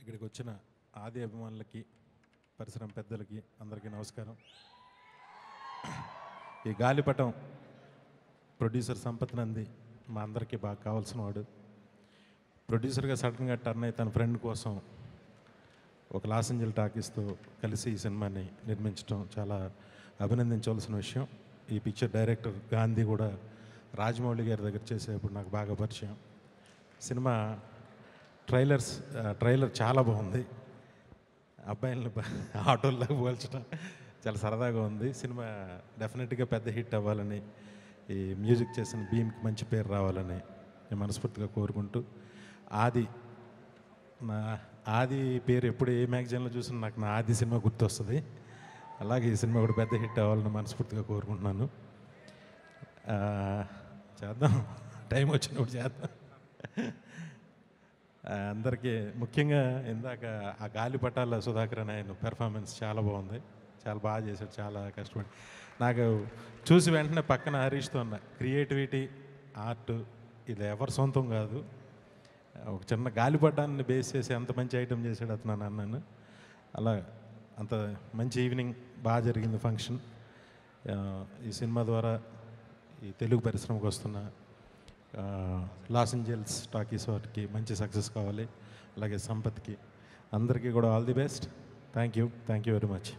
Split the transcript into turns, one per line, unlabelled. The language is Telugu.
ఇక్కడికి వచ్చిన ఆది అభిమానులకి పరిశ్రమ పెద్దలకి అందరికీ నమస్కారం ఈ గాలిపటం ప్రొడ్యూసర్ సంపత్ నంది మా అందరికీ బాగా కావాల్సిన వాడు ప్రొడ్యూసర్గా సడన్గా టర్న్ అయ్యి తన ఫ్రెండ్ కోసం ఒక లాస్ ఏంజల్ టాకీస్తో కలిసి ఈ సినిమాని నిర్మించడం చాలా అభినందించవలసిన విషయం ఈ పిక్చర్ డైరెక్టర్ గాంధీ కూడా రాజమౌళి గారి దగ్గర చేసేప్పుడు నాకు బాగా పరిచయం సినిమా ట్రైలర్స్ ట్రైలర్ చాలా బాగుంది అబ్బాయిలను ఆటోల్లో పోల్చడం చాలా సరదాగా ఉంది సినిమా డెఫినెట్గా పెద్ద హిట్ అవ్వాలని ఈ మ్యూజిక్ చేసిన భీమ్కి మంచి పేరు రావాలని నేను మనస్ఫూర్తిగా కోరుకుంటూ ఆది నా ఆది పేరు ఎప్పుడు ఏ మ్యాగజైన్లో చూసినా నాకు నా ఆది సినిమా గుర్తొస్తుంది అలాగే ఈ సినిమా కూడా పెద్ద హిట్ అవ్వాలని మనస్ఫూర్తిగా కోరుకుంటున్నాను చేద్దాం టైం వచ్చినప్పుడు చేద్దాం అందరికీ ముఖ్యంగా ఇందాక ఆ గాలిపటాల సుధాకరన్ ఆయన పెర్ఫార్మెన్స్ చాలా బాగుంది చాలా బాగా చేశాడు చాలా కష్టపడి నాకు చూసి వెంటనే పక్కన హరీష్తో ఉన్న క్రియేటివిటీ ఆర్ట్ ఇది ఎవరి సొంతం కాదు ఒక చిన్న గాలిపడ్డాన్ని బేస్ చేసి ఎంత మంచి ఐటెం చేశాడు అతను అన్నాను అలా అంత మంచి ఈవినింగ్ బాగా జరిగింది ఫంక్షన్ ఈ సినిమా ద్వారా ఈ తెలుగు పరిశ్రమకు వస్తున్న లాస్ ఏంజల్స్ టాకీస్ వాటికి మంచి సక్సెస్ కావాలి అలాగే సంపత్కి అందరికీ కూడా all the best thank you thank you very much